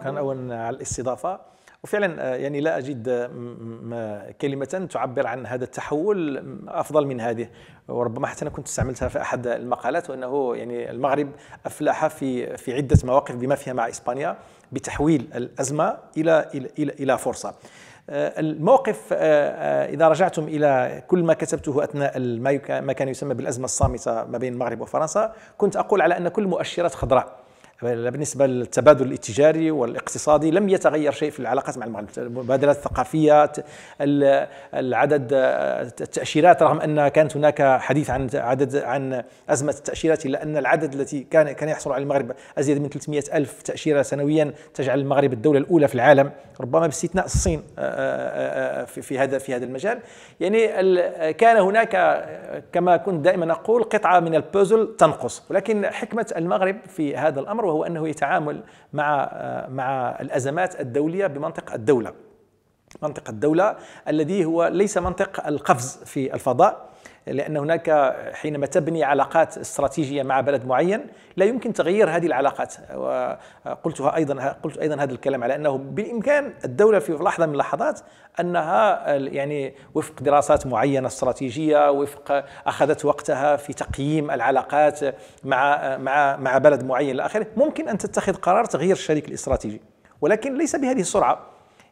شكرا اولا على الاستضافه وفعلا آه، يعني لا اجد آه، آه، كلمه تعبر عن هذا التحول افضل من هذه وربما حتى انا كنت استعملتها في احد المقالات وانه يعني المغرب افلح في في عده مواقف بما فيها مع اسبانيا بتحويل الازمه الى الى الى, إلى فرصه الموقف اذا رجعتم الى كل ما كتبته اثناء ما كان يسمى بالازمه الصامته ما بين المغرب وفرنسا كنت اقول على ان كل مؤشرات خضراء بالنسبه للتبادل التجاري والاقتصادي لم يتغير شيء في العلاقات مع المغرب المبادلات الثقافيه العدد التاشيرات رغم ان كانت هناك حديث عن عدد عن ازمه التاشيرات الا ان العدد التي كان كان يحصل على المغرب ازيد من 300 الف تاشيره سنويا تجعل المغرب الدوله الاولى في العالم ربما باستثناء الصين آه، آه، آه، في هذا في هذا المجال يعني كان هناك كما كنت دائما اقول قطعه من البوزل تنقص ولكن حكمه المغرب في هذا الامر وهو انه يتعامل مع مع الازمات الدوليه بمنطق الدوله منطق الدوله الذي هو ليس منطق القفز في الفضاء لأن هناك حينما تبني علاقات استراتيجية مع بلد معين لا يمكن تغيير هذه العلاقات وقلتها أيضا قلت أيضا هذا الكلام على أنه بالإمكان الدولة في لحظة من اللحظات أنها يعني وفق دراسات معينة استراتيجية وفق أخذت وقتها في تقييم العلاقات مع مع مع بلد معين إلى آخره ممكن أن تتخذ قرار تغيير الشريك الاستراتيجي ولكن ليس بهذه السرعة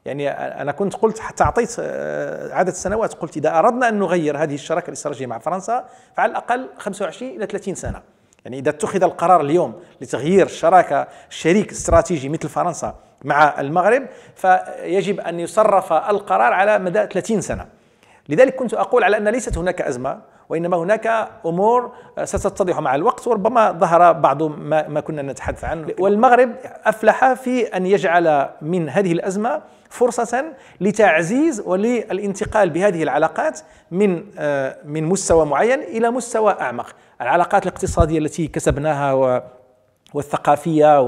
يعني انا كنت قلت حتى اعطيت آه، عدد سنوات قلت اذا اردنا ان نغير هذه الشراكه الاستراتيجيه مع فرنسا فعلى الاقل 25 الى 30 سنه يعني اذا اتخذ القرار اليوم لتغيير الشراكه شريك استراتيجي مثل فرنسا مع المغرب فيجب ان يصرف القرار على مدى 30 سنه لذلك كنت اقول على ان ليست هناك ازمه وإنما هناك أمور ستتضح مع الوقت وربما ظهر بعض ما, ما كنا نتحدث عنه والمغرب أفلح في أن يجعل من هذه الأزمة فرصة لتعزيز وللانتقال بهذه العلاقات من آه، من مستوى معين إلى مستوى أعمق العلاقات الاقتصادية التي كسبناها و والثقافيه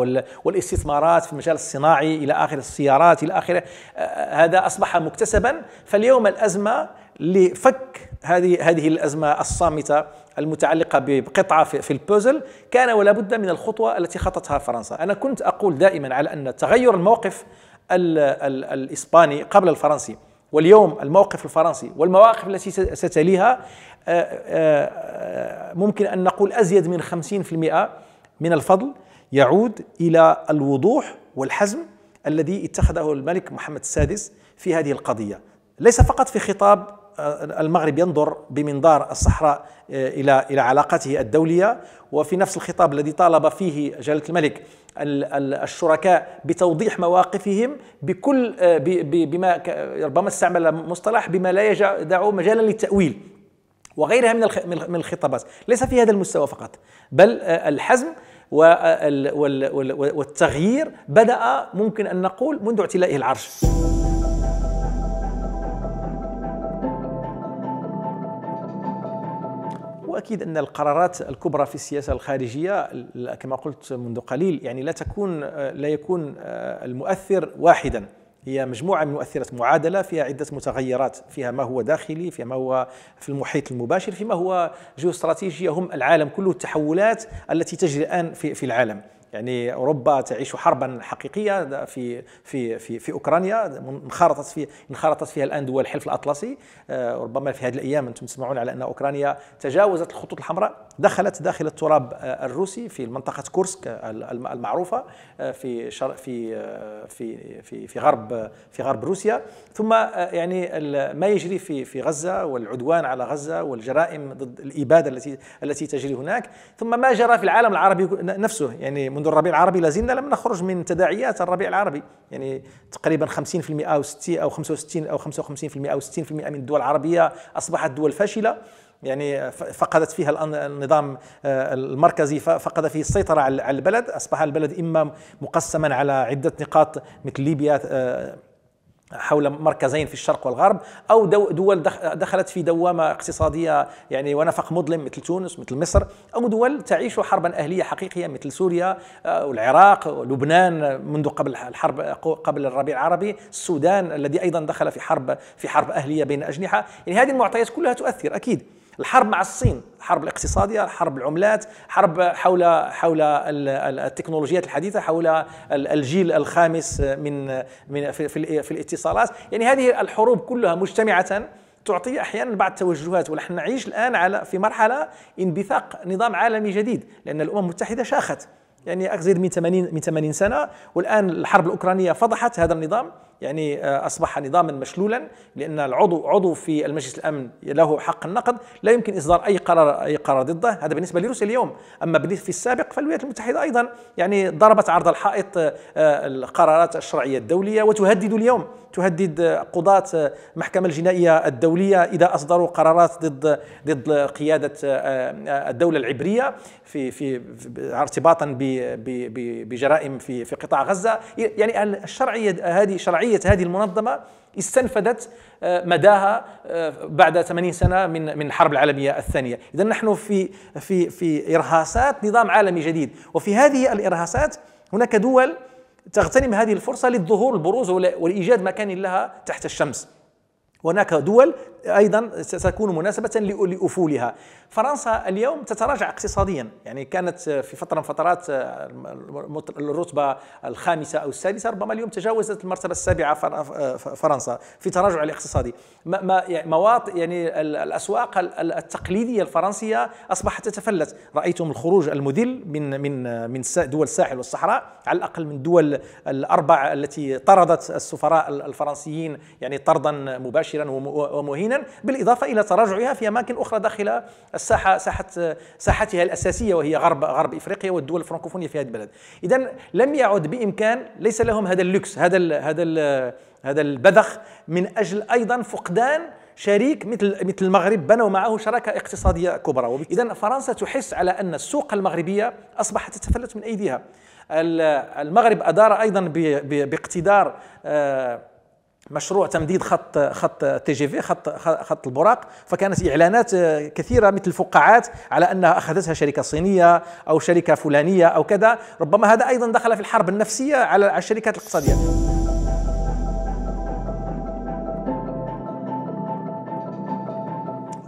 والاستثمارات في المجال الصناعي الى اخره السيارات الى اخره آه، هذا اصبح مكتسبا فاليوم الازمه لفك هذه هذه الازمه الصامته المتعلقه بقطعه في البوزل كان ولا بد من الخطوه التي خطتها فرنسا انا كنت اقول دائما على ان تغير الموقف الـ الـ الاسباني قبل الفرنسي واليوم الموقف الفرنسي والمواقف التي ستليها آه، آه، ممكن ان نقول ازيد من 50% من الفضل يعود الى الوضوح والحزم الذي اتخذه الملك محمد السادس في هذه القضيه ليس فقط في خطاب المغرب ينظر بمنظار الصحراء آه، الى الى علاقته الدوليه وفي نفس الخطاب الذي طالب فيه جلاله الملك الشركاء بتوضيح مواقفهم بكل آه، بما ربما استعمل مصطلح بما لا يدع مجالا للتاويل وغيرها من من الخطابات ليس في هذا المستوى فقط بل آه، الحزم والتغيير بدا ممكن ان نقول منذ اعتلائه العرش اكيد ان القرارات الكبرى في السياسه الخارجيه كما قلت منذ قليل يعني لا تكون لا يكون آه، المؤثر واحدا هي مجموعة من مؤثرات معادلة فيها عدة متغيرات فيها ما هو داخلي فيها ما هو في المحيط المباشر فيما هو جيوستراتيجية هم العالم كله التحولات التي تجري الآن في العالم يعني اوروبا تعيش حربا حقيقيه في في في في اوكرانيا انخرطت في انخرطت فيها الان دول الحلف الاطلسي آه، ربما في هذه الايام انتم تسمعون على ان اوكرانيا تجاوزت الخطوط الحمراء دخلت داخل التراب آه، الروسي في منطقه كورسك المعروفه آه، في شر في في في في غرب في غرب روسيا ثم يعني ما يجري في في غزه والعدوان على غزه والجرائم ضد الاباده التي التي تجري هناك ثم ما جرى في العالم العربي نفسه يعني منذ الربيع العربي لازلنا لم نخرج من تداعيات الربيع العربي يعني تقريبا 50% او 60 او 65 او 55% او 60% من الدول العربيه اصبحت دول فاشله يعني فقدت فيها النظام آه، المركزي فقد فيه السيطرة على البلد أصبح البلد إما مقسما على عدة نقاط مثل ليبيا آه، حول مركزين في الشرق والغرب او دول دخلت في دوامه اقتصاديه يعني ونفق مظلم مثل تونس مثل مصر او دول تعيش حربا اهليه حقيقيه مثل سوريا آه، والعراق ولبنان منذ قبل الحرب قبل الربيع العربي السودان الذي ايضا دخل في حرب في حرب اهليه بين اجنحه يعني هذه المعطيات كلها تؤثر اكيد الحرب مع الصين الحرب الاقتصادية حرب العملات حرب حول حول التكنولوجيات الحديثة حول الجيل الخامس من من في الاتصالات يعني هذه الحروب كلها مجتمعة تعطي احيانا بعض التوجهات ونحن نعيش الان على في مرحله انبثاق نظام عالمي جديد لان الامم المتحده شاخت يعني أغزير من 80 من 80 سنة والآن الحرب الأوكرانية فضحت هذا النظام يعني آه، أصبح نظاما مشلولا لأن العضو عضو في المجلس الأمن له حق النقد لا يمكن إصدار أي قرار أي قرار ضده هذا بالنسبة لروسيا اليوم أما بالنسبه في السابق فالولايات المتحدة أيضا يعني ضربت عرض الحائط آه، القرارات الشرعية الدولية وتهدد اليوم تهدد قضاة المحكمة الجنائية الدولية إذا أصدروا قرارات ضد ضد قيادة آه، آه، الدولة العبرية في في ارتباطا بجرائم في في قطاع غزة يعني الشرعية هذه شرعية هذه المنظمة استنفذت آه، مداها بعد 80 سنه من من الحرب العالميه الثانيه، اذا نحن في في في ارهاصات نظام عالمي جديد، وفي هذه الارهاصات هناك دول تغتنم هذه الفرصة للظهور البروز ولايجاد مكان لها تحت الشمس هناك دول ايضا ستكون مناسبه لافولها فرنسا اليوم تتراجع اقتصاديا يعني كانت في فتره من فترات الرتبه الخامسه او السادسه ربما اليوم تجاوزت المرتبه السابعه فرنسا في تراجع الاقتصادي يعني مواطن يعني الاسواق التقليديه الفرنسيه اصبحت تتفلت رايتم الخروج المذل من من من دول الساحل والصحراء على الاقل من الدول الاربع التي طردت السفراء الفرنسيين يعني طردا مباشرا مباشرا ومهينا بالاضافه الى تراجعها في اماكن اخرى داخل الساحه ساحه ساحتها الاساسيه وهي غرب غرب افريقيا والدول الفرنكوفونيه في هذا البلد اذا لم يعد بامكان ليس لهم هذا اللوكس هذا الـ هذا الـ هذا البذخ من اجل ايضا فقدان شريك مثل مثل المغرب بنوا معه شراكه اقتصاديه كبرى اذا فرنسا تحس على ان السوق المغربيه اصبحت تتفلت من ايديها المغرب ادار ايضا باقتدار آه، مشروع تمديد خط خط تي جي في خط خط البراق فكانت اعلانات آه، كثيره مثل فقاعات على انها اخذتها شركه صينيه او شركه فلانيه او كذا ربما هذا ايضا دخل في الحرب النفسيه على الشركات الاقتصاديه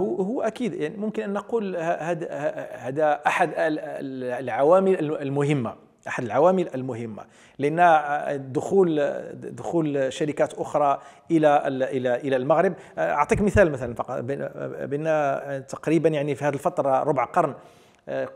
هو هو اكيد يعني ممكن ان نقول هذا احد العوامل المهمه احد العوامل المهمه لان دخول دخول شركات اخرى الى الى الى المغرب اعطيك مثال مثلا فقط بان تقريبا يعني في هذه الفتره ربع قرن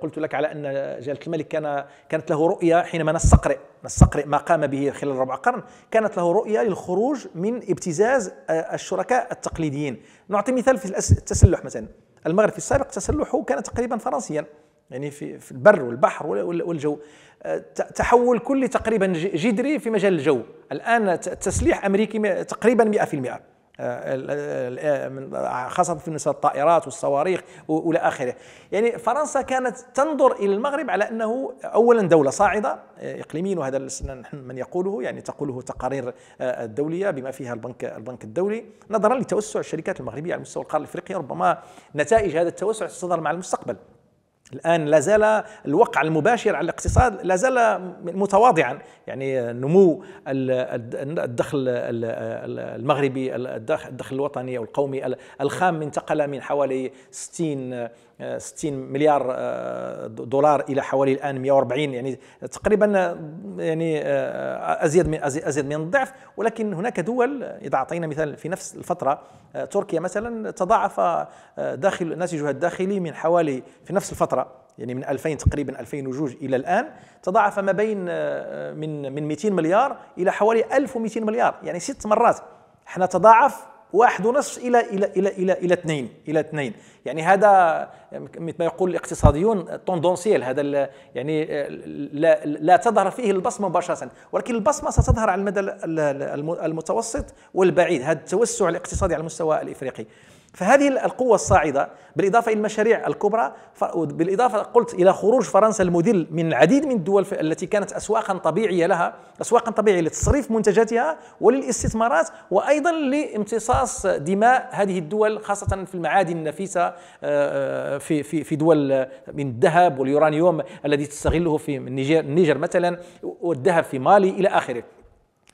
قلت لك على ان جلاله الملك كان كانت له رؤيه حينما نستقرئ نستقرئ ما قام به خلال ربع قرن كانت له رؤيه للخروج من ابتزاز الشركاء التقليديين نعطي مثال في التسلح مثلا المغرب في السابق تسلحه كان تقريبا فرنسيا يعني في, في البر والبحر والجو أه، تحول كلي تقريبا جذري في مجال الجو الان التسليح امريكي تقريبا 100% أه، خاصة في مثل الطائرات والصواريخ وإلى آخره يعني فرنسا كانت تنظر إلى المغرب على أنه أولا دولة صاعدة أه، إقليميا وهذا نحن من يقوله يعني تقوله تقارير الدولية بما فيها البنك البنك الدولي نظرا لتوسع الشركات المغربية على مستوى القارة الإفريقية ربما نتائج هذا التوسع ستظهر مع المستقبل الآن لا زال الوقع المباشر على الاقتصاد لا زال متواضعا يعني نمو الدخل المغربي الدخل الوطني أو القومي الخام انتقل من حوالي 60 60 مليار آه، دولار الى حوالي الان 140 يعني تقريبا آه، يعني آه، ازيد من ازيد من الضعف ولكن هناك دول اذا اعطينا مثال في نفس الفتره تركيا مثلا تضاعف داخل ناتجها الداخلي من حوالي في نفس الفتره يعني من 2000 تقريبا 2002 الى الان تضاعف ما بين من من 200 مليار الى حوالي 1200 مليار يعني ست مرات احنا تضاعف واحد ونصف إلى إلى إلى إلى إلى اثنين إلى اثنين يعني هذا مثل ما يقول الاقتصاديون توندونسيال هذا يعني لا, لا تظهر فيه البصمة مباشرة ولكن البصمة ستظهر على المدى المتوسط والبعيد هذا التوسع الاقتصادي على المستوى الإفريقي فهذه القوة الصاعدة بالإضافة إلى المشاريع الكبرى بالإضافة قلت إلى خروج فرنسا المدل من العديد من الدول التي كانت أسواقا طبيعية لها أسواقا طبيعية لتصريف منتجاتها وللاستثمارات وأيضا لامتصاص دماء هذه الدول خاصة في المعادن النفيسة آه، آه، في في في دول من الذهب واليورانيوم الذي تستغله في النيجر مثلا والذهب في مالي إلى آخره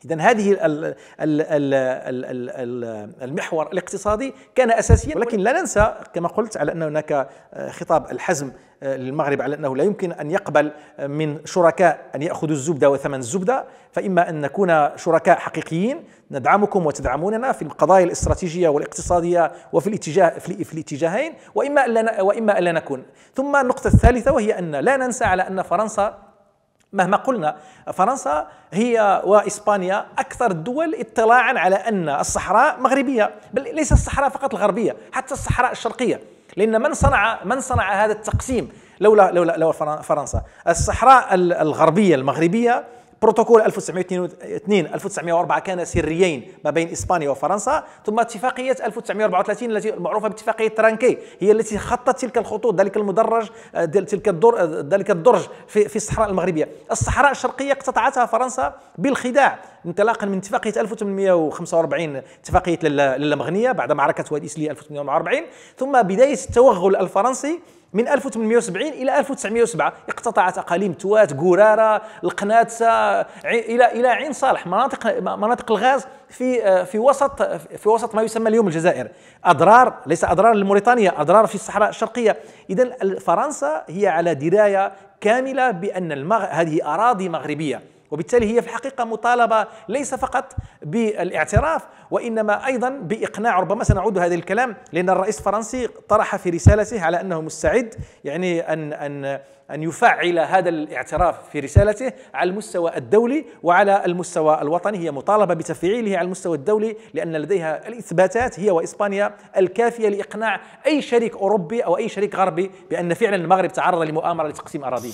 إذا هذه ال ال ال المحور الاقتصادي كان أساسيا ولكن لا ننسى كما قلت على أن هناك آه، خطاب الحزم آه، للمغرب على أنه لا يمكن أن يقبل آه، من شركاء أن يأخذوا الزبدة وثمن الزبدة فإما أن نكون شركاء حقيقيين ندعمكم وتدعموننا في القضايا الاستراتيجية والاقتصادية وفي الاتجاه في الاتجاهين وإما أن وإما أن لا نكون ثم النقطة الثالثة وهي أن لا ننسى على أن فرنسا مهما قلنا فرنسا هي واسبانيا اكثر الدول اطلاعا على ان الصحراء مغربيه بل ليس الصحراء فقط الغربيه حتى الصحراء الشرقيه لان من صنع من صنع هذا التقسيم لولا لولا لولا فرنسا الصحراء الغربيه المغربيه بروتوكول 1902 1904 كان سريين ما بين اسبانيا وفرنسا ثم اتفاقيه 1934 التي معروفه باتفاقيه ترانكي هي التي خطت تلك الخطوط ذلك المدرج آه، تلك الدر آه، ذلك الدرج في, في الصحراء المغربيه الصحراء الشرقيه اقتطعتها فرنسا بالخداع انطلاقا من اتفاقيه 1845 اتفاقيه للمغنيه بعد معركه وادي سلي 1848 ثم بدايه التوغل الفرنسي من 1870 الى 1907 اقتطعت اقاليم توات قراره القناتسه الى الى عين صالح مناطق مناطق الغاز في في وسط في وسط ما يسمى اليوم الجزائر اضرار ليس اضرار لموريتانيا اضرار في الصحراء الشرقيه اذا فرنسا هي على درايه كامله بان المغ... هذه اراضي مغربيه وبالتالي هي في الحقيقة مطالبة ليس فقط بالاعتراف وإنما أيضا بإقناع ربما سنعود هذا الكلام لأن الرئيس الفرنسي طرح في رسالته على أنه مستعد يعني أن أن أن يفعل هذا الاعتراف في رسالته على المستوى الدولي وعلى المستوى الوطني هي مطالبة بتفعيله على المستوى الدولي لأن لديها الإثباتات هي وإسبانيا الكافية لإقناع أي شريك أوروبي أو أي شريك غربي بأن فعلا المغرب تعرض لمؤامرة لتقسيم أراضيه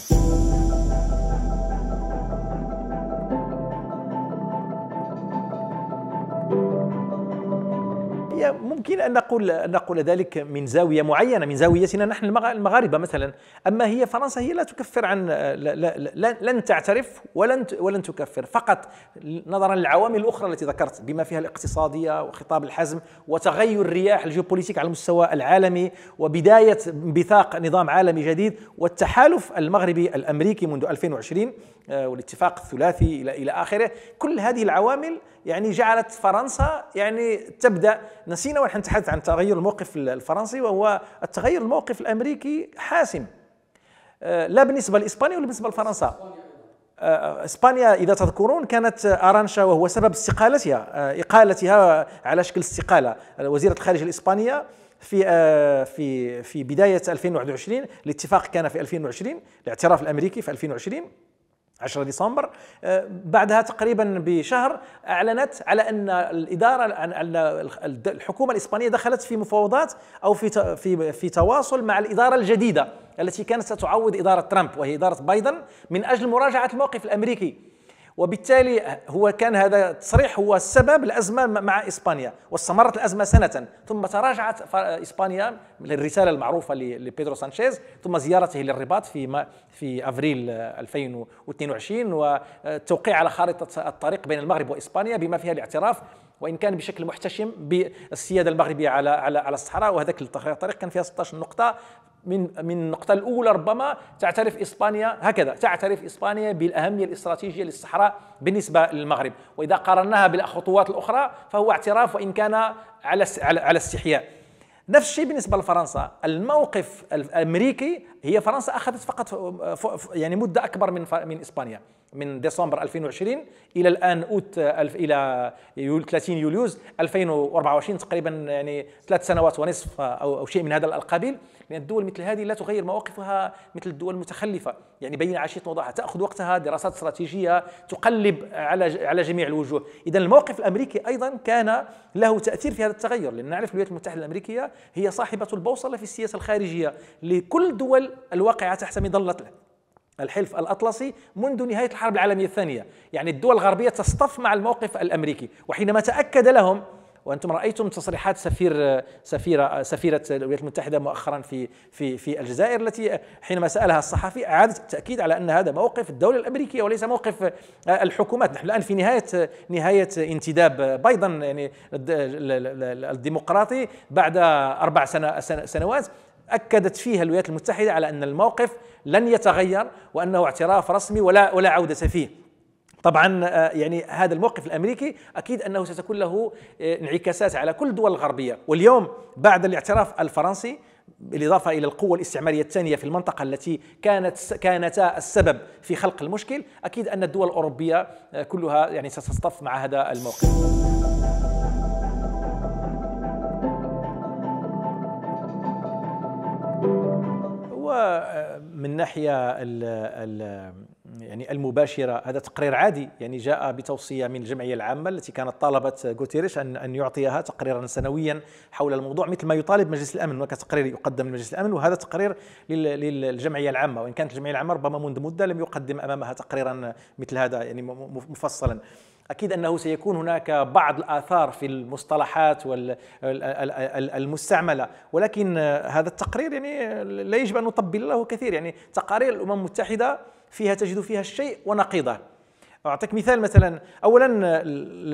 هي ممكن أن نقول أن نقول ذلك من زاوية معينة من زاويتنا نحن المغاربة مثلا أما هي فرنسا هي لا تكفر عن لا لا لن تعترف ولن ولن تكفر فقط نظرا للعوامل الأخرى التي ذكرت بما فيها الاقتصادية وخطاب الحزم وتغير رياح الجيوبوليتيك على المستوى العالمي وبداية انبثاق نظام عالمي جديد والتحالف المغربي الأمريكي منذ 2020 آه، والاتفاق الثلاثي إلى إلى آخره كل هذه العوامل يعني جعلت فرنسا يعني تبدا نسينا ونحن نتحدث عن تغير الموقف الفرنسي وهو التغير الموقف الامريكي حاسم آه، لا بالنسبه لاسبانيا ولا بالنسبه لفرنسا آه، اسبانيا اذا تذكرون كانت ارانشا وهو سبب استقالتها آه، اقالتها على شكل استقاله وزيره الخارجيه الاسبانيه في في في بدايه 2021 الاتفاق كان في 2020 الاعتراف الامريكي في 2020 10 ديسمبر آه، بعدها تقريبا بشهر اعلنت على ان الاداره عن الحكومه الاسبانيه دخلت في مفاوضات او في في في تواصل مع الاداره الجديده التي كانت ستعوض اداره ترامب وهي اداره بايدن من اجل مراجعه الموقف الامريكي وبالتالي هو كان هذا التصريح هو سبب الأزمة مع إسبانيا واستمرت الأزمة سنة ثم تراجعت إسبانيا للرسالة المعروفة لبيدرو سانشيز ثم زيارته للرباط في في أفريل 2022 والتوقيع على خارطة الطريق بين المغرب وإسبانيا بما فيها الاعتراف وان كان بشكل محتشم بالسياده المغربيه على على على الصحراء وهذاك الطريق كان فيها 16 نقطه من من النقطة الأولى ربما تعترف إسبانيا هكذا تعترف إسبانيا بالأهمية الاستراتيجية للصحراء بالنسبة للمغرب وإذا قارناها بالخطوات الأخرى فهو اعتراف وإن كان على على استحياء نفس الشيء بالنسبة لفرنسا الموقف الأمريكي هي فرنسا أخذت فقط يعني مدة أكبر من من إسبانيا من ديسمبر 2020 إلى الآن أوت إلى 30 يوليوز 2024 تقريبا يعني ثلاث سنوات ونصف أو شيء من هذا القبيل لأن الدول مثل هذه لا تغير مواقفها مثل الدول المتخلفة يعني بين عشية وضعها تأخذ وقتها دراسات استراتيجية تقلب على على جميع الوجوه إذا الموقف الأمريكي أيضا كان له تأثير في هذا التغير لأن نعرف الولايات المتحدة الأمريكية هي صاحبة البوصلة في السياسة الخارجية لكل دول الواقعة تحت مظلة الحلف الأطلسي منذ نهاية الحرب العالمية الثانية يعني الدول الغربية تصطف مع الموقف الأمريكي وحينما تأكد لهم وانتم رايتم تصريحات سفير سفيره سفيره الولايات المتحده مؤخرا في في في الجزائر التي حينما سالها الصحفي اعادت التاكيد على ان هذا موقف الدوله الامريكيه وليس موقف الحكومات نحن الان في نهايه نهايه انتداب بايدن يعني الديمقراطي بعد اربع سنوات اكدت فيها الولايات المتحده على ان الموقف لن يتغير وانه اعتراف رسمي ولا ولا عوده فيه طبعا آه، يعني هذا الموقف الامريكي اكيد انه ستكون له آه، انعكاسات على كل الدول الغربيه واليوم بعد الاعتراف الفرنسي بالاضافه الى القوه الاستعماريه الثانيه في المنطقه التي كانت كانتا السبب في خلق المشكل اكيد ان الدول الاوروبيه آه، كلها يعني ستصطف مع هذا الموقف و من ناحيه ال ال يعني المباشره هذا تقرير عادي يعني جاء بتوصيه من الجمعيه العامه التي كانت طالبت غوتيريش ان ان يعطيها تقريرا سنويا حول الموضوع مثل ما يطالب مجلس الامن هناك تقرير يقدم لمجلس الامن وهذا تقرير للجمعيه العامه وان كانت الجمعيه العامه ربما منذ مده لم يقدم امامها تقريرا مثل هذا يعني مفصلا أكيد أنه سيكون هناك بعض الآثار في المصطلحات المستعملة ولكن هذا التقرير يعني لا يجب أن نطبل له كثير يعني تقارير الأمم المتحدة فيها تجد فيها الشيء ونقيضه أعطيك مثال مثلا أولا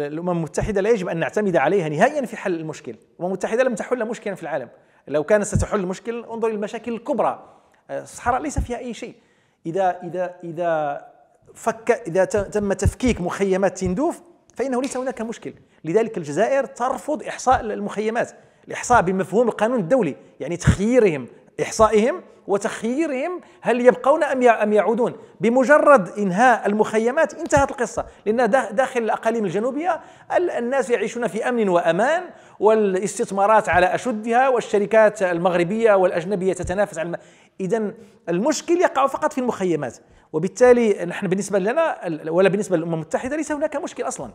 الأمم المتحدة لا يجب أن نعتمد عليها نهائيا في حل المشكل الأمم المتحدة لم تحل مشكلا في العالم لو كانت ستحل المشكل انظر للمشاكل الكبرى الصحراء ليس فيها أي شيء إذا إذا إذا فك إذا تم تفكيك مخيمات تندوف فإنه ليس هناك مشكل لذلك الجزائر ترفض إحصاء المخيمات الإحصاء بمفهوم القانون الدولي يعني تخييرهم إحصائهم وتخييرهم هل يبقون أم أم يعودون بمجرد إنهاء المخيمات انتهت القصة لأن داخل الأقاليم الجنوبية الناس يعيشون في أمن وأمان والاستثمارات على أشدها والشركات المغربية والأجنبية تتنافس على الم... إذا المشكل يقع فقط في المخيمات وبالتالي نحن بالنسبه لنا ولا بالنسبه للامم المتحده ليس هناك مشكل اصلا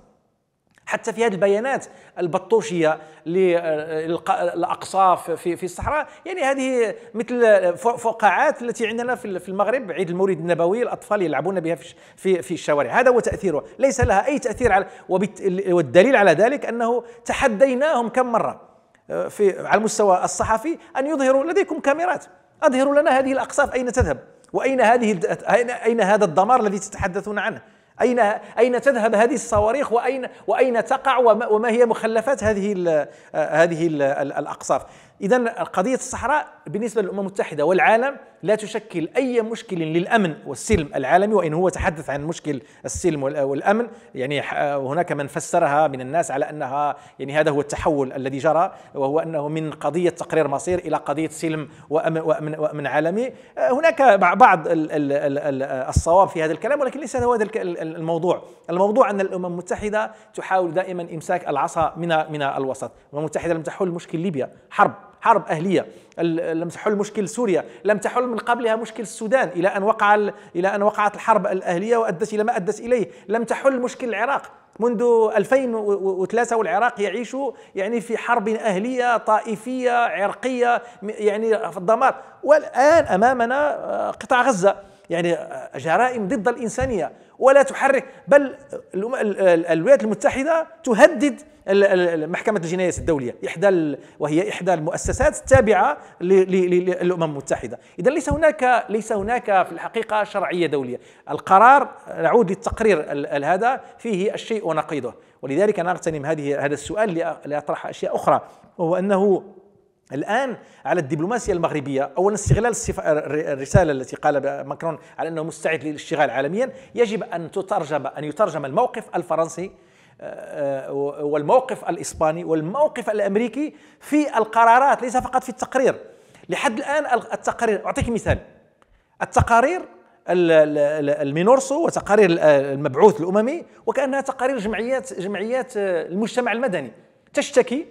حتى في هذه البيانات البطوشيه للاقصاف آه، في في الصحراء يعني هذه مثل فقاعات التي عندنا في المغرب عيد المولد النبوي الاطفال يلعبون بها في في الشوارع هذا هو تاثيرها ليس لها اي تاثير على والدليل على ذلك انه تحديناهم كم مره آه، في على المستوى الصحفي ان يظهروا لديكم كاميرات اظهروا لنا هذه الاقصاف اين تذهب وأين هذه أين هذا الدمار الذي تتحدثون عنه؟ أين أين تذهب هذه الصواريخ وأين وأين تقع وما, هي مخلفات هذه الـ آه، هذه الـ الأقصاف؟ إذا قضية الصحراء بالنسبة للأمم المتحدة والعالم لا تشكل أي مشكل للأمن والسلم العالمي وإن هو تحدث عن مشكل السلم والأمن يعني هناك من فسرها من الناس على أنها يعني هذا هو التحول الذي جرى وهو أنه من قضية تقرير مصير إلى قضية سلم وأمن, وأمن, وأمن عالمي هناك بعض الصواب في هذا الكلام ولكن ليس هو هذا الموضوع الموضوع أن الأمم المتحدة تحاول دائما إمساك العصا من من الوسط الأمم المتحدة لم تحل مشكل ليبيا حرب حرب أهلية لم تحل مشكل سوريا لم تحل من قبلها مشكل السودان إلى أن وقع إلى أن وقعت الحرب الأهلية وأدت إلى ما أدت إليه لم تحل مشكل العراق منذ 2003 والعراق يعيش يعني في حرب أهلية طائفية عرقية يعني في الدمار والآن أمامنا آه، قطاع غزة يعني آه، جرائم ضد الإنسانية ولا تحرك بل الولايات المتحدة تهدد المحكمة الجنايات الدولية إحدى وهي إحدى المؤسسات التابعة للأمم المتحدة إذا ليس هناك ليس هناك في الحقيقة شرعية دولية القرار نعود للتقرير هذا فيه الشيء ونقيضه ولذلك أنا أغتنم هذه هذا السؤال لأطرح أشياء أخرى وهو أنه الان على الدبلوماسيه المغربيه اولا استغلال الرساله التي قال ماكرون على انه مستعد للاشتغال عالميا يجب ان تترجم ان يترجم الموقف الفرنسي آه، آه، والموقف الإسباني والموقف الأمريكي في القرارات ليس فقط في التقرير لحد الآن التقارير أعطيك مثال التقارير المينورسو وتقارير المبعوث الأممي وكأنها تقارير جمعيات جمعيات آه، المجتمع المدني تشتكي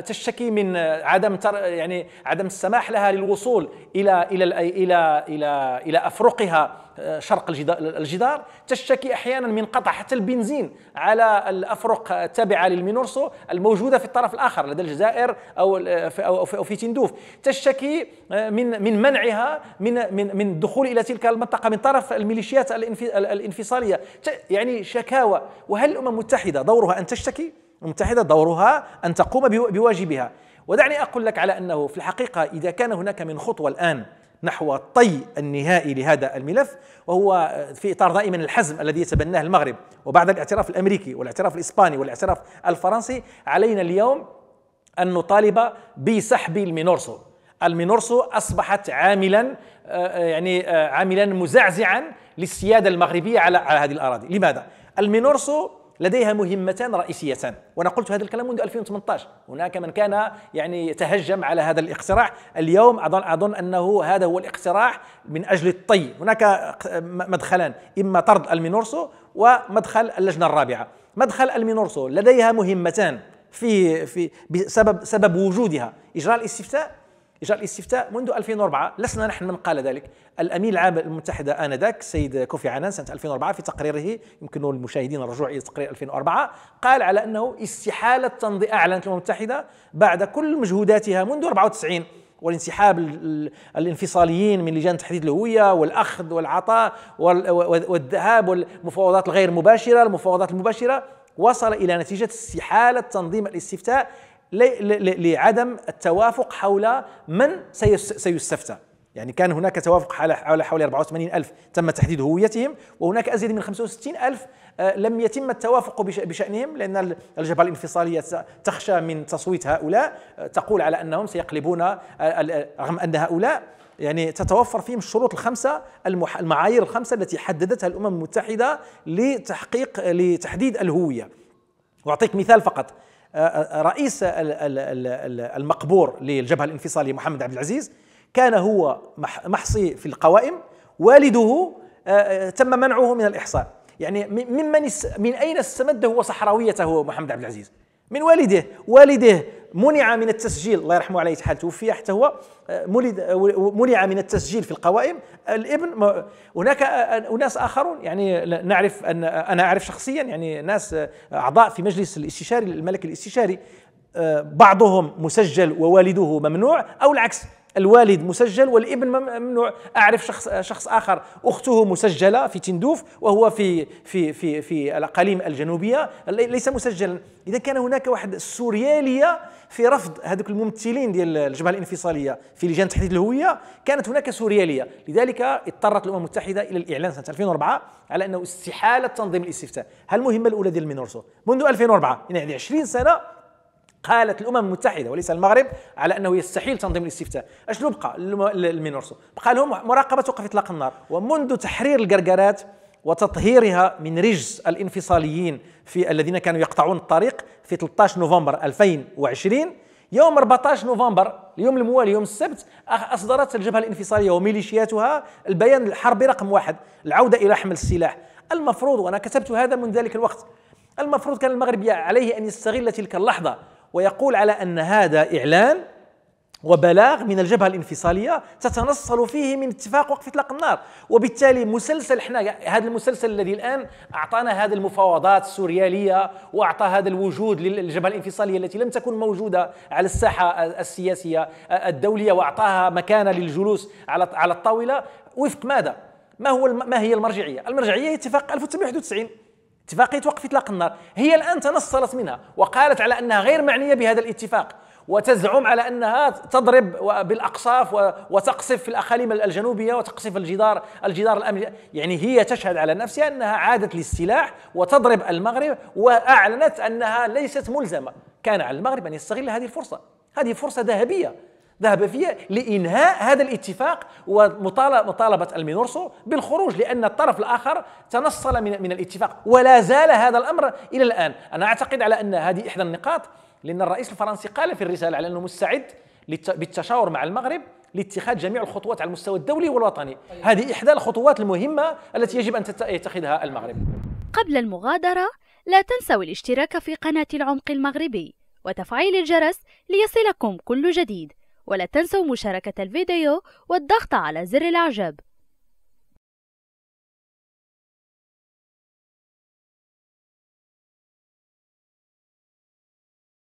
تشتكي من عدم يعني عدم السماح لها للوصول الى الى الى الى الى, إلى افرقها آه، شرق الجدار تشتكي احيانا من قطع حتى البنزين على الافرق التابعه للمينورسو الموجوده في الطرف الاخر لدى الجزائر او في او في, أو في تندوف تشتكي آه، من من منعها من من من الدخول الى تلك المنطقه من طرف الميليشيات الانفصاليه يعني شكاوى وهل الامم المتحده دورها ان تشتكي المتحدة دورها أن تقوم بواجبها ودعني أقول لك على أنه في الحقيقة إذا كان هناك من خطوة الآن نحو طي النهائي لهذا الملف وهو في اطار دائما الحزم الذي يتبناه المغرب وبعد الاعتراف الامريكي والاعتراف الاسباني والاعتراف الفرنسي علينا اليوم ان نطالب بسحب المينورسو المينورسو اصبحت عاملا آه، يعني آه، عاملا مزعزعا للسياده المغربيه على على هذه الاراضي لماذا المينورسو لديها مهمتان رئيسيتان وانا قلت هذا الكلام منذ 2018 هناك من كان يعني يتهجم على هذا الاقتراح اليوم اظن اظن انه هذا هو الاقتراح من اجل الطي هناك مدخلان اما طرد المينورسو ومدخل اللجنه الرابعه مدخل المينورسو لديها مهمتان في في بسبب سبب وجودها اجراء الاستفتاء جاء الاستفتاء منذ 2004 لسنا نحن من قال ذلك الامين العام المتحده انذاك السيد كوفي عنان سنه 2004 في تقريره يمكن للمشاهدين الرجوع الى تقرير 2004 قال على انه استحاله تنظيم اعلنت الامم المتحده بعد كل مجهوداتها منذ 94 والانسحاب الانفصاليين من لجان تحديد الهويه والاخذ والعطاء والذهاب والمفاوضات الغير مباشره المفاوضات المباشره وصل الى نتيجه استحاله تنظيم الاستفتاء لعدم التوافق حول من سيستفتى يعني كان هناك توافق حول حوالي 84 ألف تم تحديد هويتهم وهناك أزيد من 65 ألف آه، لم يتم التوافق بشأنهم لأن الجبهة الانفصالية تخشى من تصويت هؤلاء آه، تقول على أنهم سيقلبون آه، رغم أن هؤلاء يعني تتوفر فيهم الشروط الخمسة المعايير الخمسة التي حددتها الأمم المتحدة لتحقيق لتحديد الهوية وأعطيك مثال فقط رئيس المقبور للجبهة الانفصالية محمد عبد العزيز كان هو محصي في القوائم والده آه، آه، تم منعه من الإحصاء يعني ممن من أين استمد هو صحراويته محمد عبد العزيز من والديه والديه منع من التسجيل الله يرحمه عليه حال توفي حتى هو آه، ولد آه، منع من التسجيل في القوائم الابن هناك آه، اناس اخرون يعني نعرف ان انا اعرف شخصيا يعني ناس اعضاء في مجلس الاستشاري الملك الاستشاري بعضهم مسجل ووالده ممنوع او العكس الوالد مسجل والابن ممنوع اعرف شخص شخص اخر اخته مسجله في تندوف وهو في في في في الاقاليم الجنوبيه ليس مسجلا اذا كان هناك واحد السورياليه في رفض هذوك الممثلين ديال الجبهه الانفصاليه في لجان تحديد الهويه كانت هناك سورياليه لذلك اضطرت الامم المتحده الى الاعلان سنه 2004 على انه استحاله تنظيم الاستفتاء هل المهمه الاولى ديال المينورسو منذ 2004 يعني 20 سنه قالت الامم المتحده وليس المغرب على انه يستحيل تنظيم الاستفتاء اشنو بقى المينورسو بقى لهم مراقبه وقف اطلاق النار ومنذ تحرير القرقرات وتطهيرها من رجس الانفصاليين في الذين كانوا يقطعون الطريق في 13 نوفمبر 2020 يوم 14 نوفمبر اليوم الموالي يوم السبت اصدرت الجبهه الانفصاليه وميليشياتها البيان الحربي رقم واحد العوده الى حمل السلاح المفروض وانا كتبت هذا من ذلك الوقت المفروض كان المغرب عليه ان يستغل تلك اللحظه ويقول على أن هذا إعلان وبلاغ من الجبهة الانفصالية تتنصل فيه من اتفاق وقف إطلاق النار وبالتالي مسلسل احنا هذا المسلسل الذي الآن أعطانا هذه المفاوضات السوريالية وأعطى هذا الوجود للجبهة الانفصالية التي لم تكن موجودة على الساحة السياسية الدولية وأعطاها مكانة للجلوس على على الطاولة وفق ماذا؟ ما هو ما هي المرجعية؟ المرجعية هي اتفاق 1991 اتفاقية وقف إطلاق النار هي الآن تنصلت منها وقالت على أنها غير معنية بهذا الاتفاق وتزعم على انها تضرب بالاقصاف وتقصف في الاقاليم الجنوبيه وتقصف الجدار الجدار الامني يعني هي تشهد على نفسها انها عادت للسلاح وتضرب المغرب واعلنت انها ليست ملزمه كان على المغرب ان يستغل هذه الفرصه هذه فرصه ذهبيه ذهب فيها لإنهاء هذا الاتفاق ومطالبة المينورسو بالخروج لأن الطرف الآخر تنصل من, من الاتفاق ولا زال هذا الأمر إلى الآن أنا أعتقد على أن هذه إحدى النقاط لأن الرئيس الفرنسي قال في الرسالة على أنه مستعد بالتشاور مع المغرب لاتخاذ جميع الخطوات على المستوى الدولي والوطني طيب. هذه إحدى الخطوات المهمة التي يجب أن يتخذها المغرب قبل المغادرة لا تنسوا الاشتراك في قناة العمق المغربي وتفعيل الجرس ليصلكم كل جديد ولا تنسوا مشاركة الفيديو والضغط على زر الإعجاب